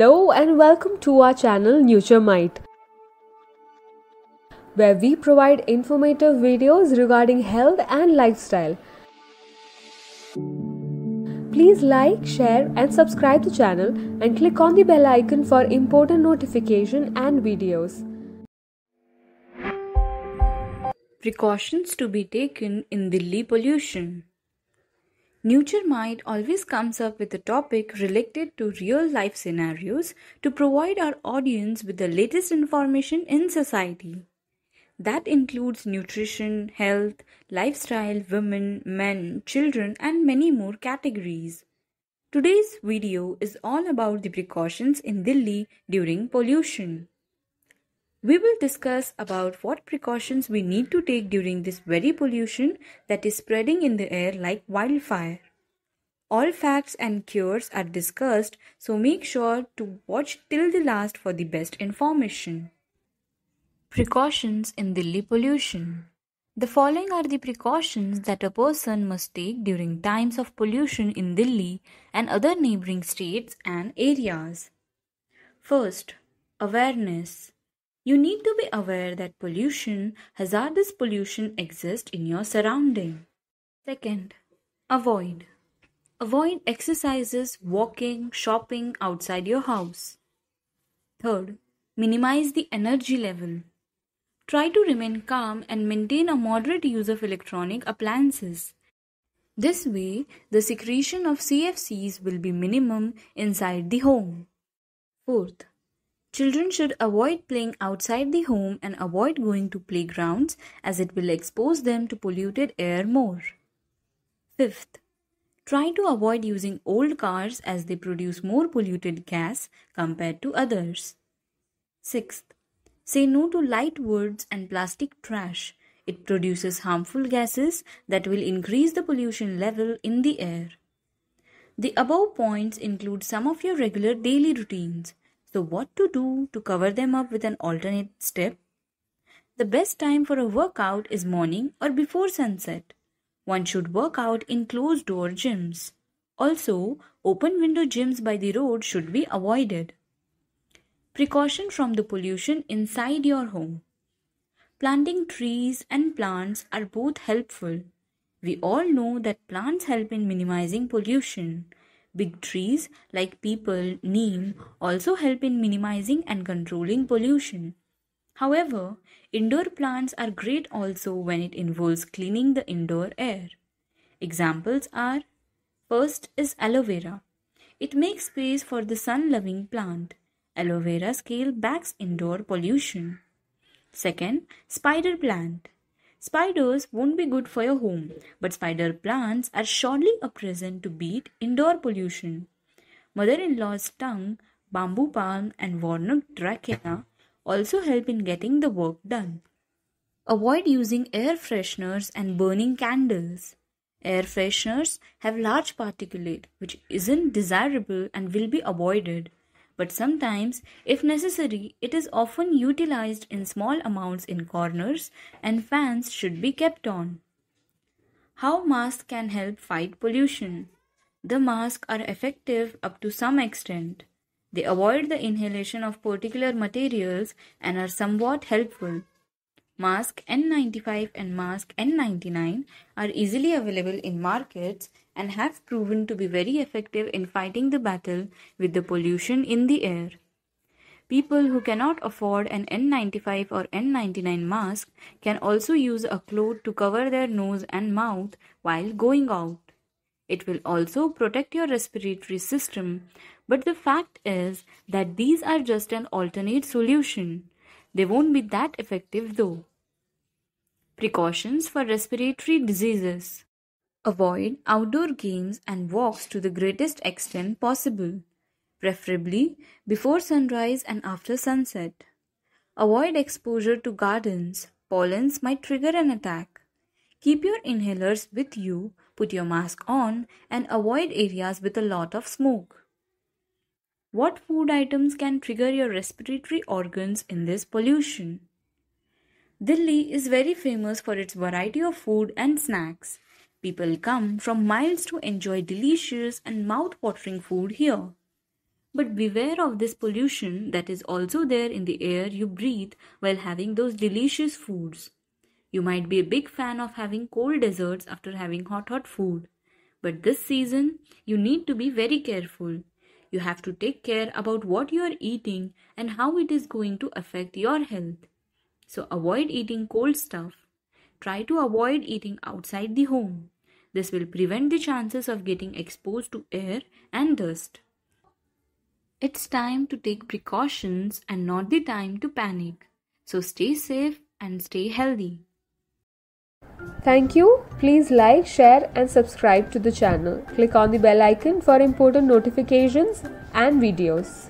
Hello and welcome to our channel NutureMite, where we provide informative videos regarding health and lifestyle. Please like, share and subscribe the channel and click on the bell icon for important notification and videos. Precautions to be taken in Delhi pollution Mind always comes up with a topic related to real life scenarios to provide our audience with the latest information in society. That includes nutrition, health, lifestyle, women, men, children, and many more categories. Today's video is all about the precautions in Delhi during pollution. We will discuss about what precautions we need to take during this very pollution that is spreading in the air like wildfire. All facts and cures are discussed, so make sure to watch till the last for the best information. Precautions in Delhi Pollution The following are the precautions that a person must take during times of pollution in Delhi and other neighboring states and areas. First, awareness you need to be aware that pollution, hazardous pollution, exists in your surrounding. Second, avoid. Avoid exercises, walking, shopping outside your house. Third, minimize the energy level. Try to remain calm and maintain a moderate use of electronic appliances. This way, the secretion of CFCs will be minimum inside the home. Fourth, Children should avoid playing outside the home and avoid going to playgrounds as it will expose them to polluted air more. Fifth, try to avoid using old cars as they produce more polluted gas compared to others. Sixth, say no to light woods and plastic trash. It produces harmful gases that will increase the pollution level in the air. The above points include some of your regular daily routines. So, what to do to cover them up with an alternate step? The best time for a workout is morning or before sunset. One should work out in closed door gyms. Also, open window gyms by the road should be avoided. Precaution from the pollution inside your home. Planting trees and plants are both helpful. We all know that plants help in minimizing pollution. Big trees like people, neem also help in minimizing and controlling pollution. However, indoor plants are great also when it involves cleaning the indoor air. Examples are first is aloe vera. It makes space for the sun loving plant. Aloe vera scale backs indoor pollution. Second, spider plant. Spiders won't be good for your home, but spider plants are surely a present to beat indoor pollution. Mother in law's tongue, bamboo palm, and warnock dracaena also help in getting the work done. Avoid using air fresheners and burning candles. Air fresheners have large particulate, which isn't desirable and will be avoided but sometimes, if necessary, it is often utilized in small amounts in corners and fans should be kept on. How masks can help fight pollution? The masks are effective up to some extent. They avoid the inhalation of particular materials and are somewhat helpful mask N95 and mask N99 are easily available in markets and have proven to be very effective in fighting the battle with the pollution in the air. People who cannot afford an N95 or N99 mask can also use a cloth to cover their nose and mouth while going out. It will also protect your respiratory system, but the fact is that these are just an alternate solution. They won't be that effective though. Precautions for respiratory diseases. Avoid outdoor games and walks to the greatest extent possible, preferably before sunrise and after sunset. Avoid exposure to gardens, pollens might trigger an attack. Keep your inhalers with you, put your mask on, and avoid areas with a lot of smoke. What food items can trigger your respiratory organs in this pollution? Delhi is very famous for its variety of food and snacks. People come from miles to enjoy delicious and mouth-watering food here. But beware of this pollution that is also there in the air you breathe while having those delicious foods. You might be a big fan of having cold desserts after having hot hot food. But this season, you need to be very careful. You have to take care about what you are eating and how it is going to affect your health. So avoid eating cold stuff. Try to avoid eating outside the home. This will prevent the chances of getting exposed to air and dust. It's time to take precautions and not the time to panic. So stay safe and stay healthy. Thank you. Please like, share and subscribe to the channel. Click on the bell icon for important notifications and videos.